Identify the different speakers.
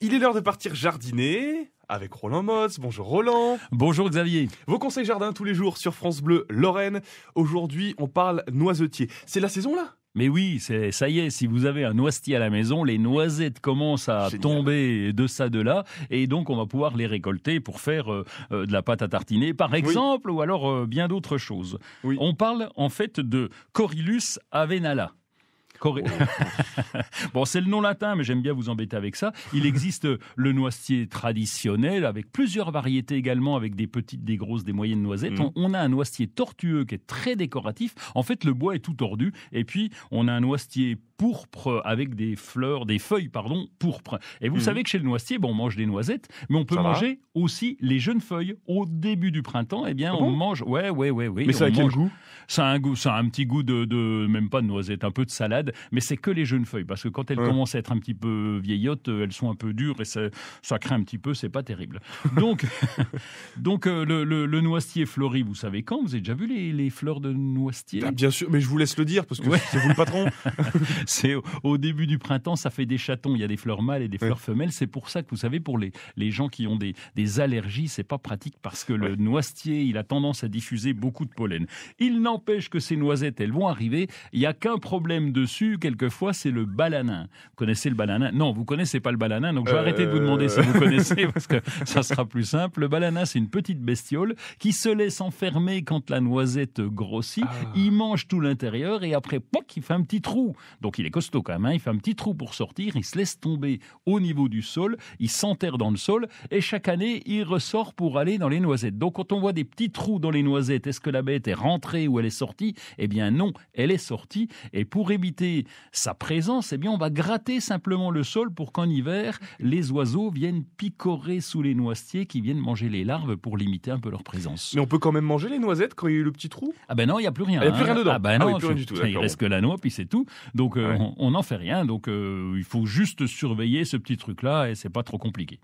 Speaker 1: Il est l'heure de partir jardiner avec Roland Motz. Bonjour Roland. Bonjour Xavier. Vos conseils jardin tous les jours sur France Bleu Lorraine. Aujourd'hui, on parle noisetier. C'est la saison là mais oui, c'est ça y est, si vous avez un noisetier à la maison, les noisettes commencent à tomber de ça, de là, et donc on va pouvoir les récolter pour faire euh, euh, de la pâte à tartiner, par exemple, ou alors euh, bien d'autres choses. On parle en fait de Corylus avenala. Oh, bon, c'est le nom latin, mais j'aime bien vous embêter avec ça. Il existe euh, le noisetier traditionnel avec plusieurs variétés également, avec des petites, des grosses, des moyennes noisettes. Mm. On, a un noisetier tortueux qui est très décoratif. En fait, le bois est tout tordu. Et puis, on a un noisetier pourpre avec des fleurs, des feuilles, pardon, pourpre. Et vous mm. savez que chez le noisetier, bon, on mange des noisettes, mais on peut manger aussi les jeunes feuilles au début du printemps. Eh bien, ah on mange. Ouais, ouais, ouais, oui. Mais ça a quel goût Ça a un goût, ça a un petit goût de, de même pas de noisette, un peu de salade mais c'est que les jeunes feuilles, parce que quand elles commencent à être un petit peu vieillottes, elles sont un peu dures et ça, ça craint un petit peu, c'est pas terrible. Donc, donc euh, le, le, noisetier fleuri, vous savez quand Vous avez déjà vu les, les fleurs de noisetier ah, Bien sûr, mais je vous laisse le dire, parce que c'est vous le patron. c'est au, début du printemps, ça fait des chatons, il y a des fleurs mâles et des fleurs femelles, c'est pour ça que vous savez, pour les, les gens qui ont des, des allergies, c'est pas pratique parce que le noisetier, il a tendance à diffuser beaucoup de pollen. Il n'empêche que ces noisettes, elles vont arriver, il n'y a qu'un problème dessus quelquefois, c'est le balanin. Vous connaissez le balanin Non, vous connaissez pas le balanin, donc je vais arrêter de vous demander si vous euh. connaissez, parce que ça sera plus simple. Le balanin, c'est une petite bestiole qui se laisse enfermer quand la noisette grossit. Ah. Il mange tout l'intérieur et après, poc, il fait un petit trou. Donc il est costaud quand même, hein, il fait un petit trou pour sortir, il se laisse tomber au niveau du sol, il s'enterre dans le sol et chaque année, il ressort pour aller dans les noisettes. Donc quand on voit des petits trous dans les noisettes, est-ce que la bête est rentrée ou elle est sortie Eh bien non, elle est sortie. Et pour éviter sa présence, eh bien, on va gratter simplement le sol pour qu'en hiver, les oiseaux viennent picorer sous les noisetiers qui viennent manger les larves pour limiter un peu leur présence. Mais on peut quand même manger les noisettes quand il y a eu le petit trou Ah ben non, il n'y a plus rien. Il n'y a plus hein. rien dedans. Ah ben ah non, il reste que la noix, puis c'est tout. Donc euh, on n'en fait rien. Donc euh, il faut juste surveiller ce petit truc-là et c'est pas trop compliqué.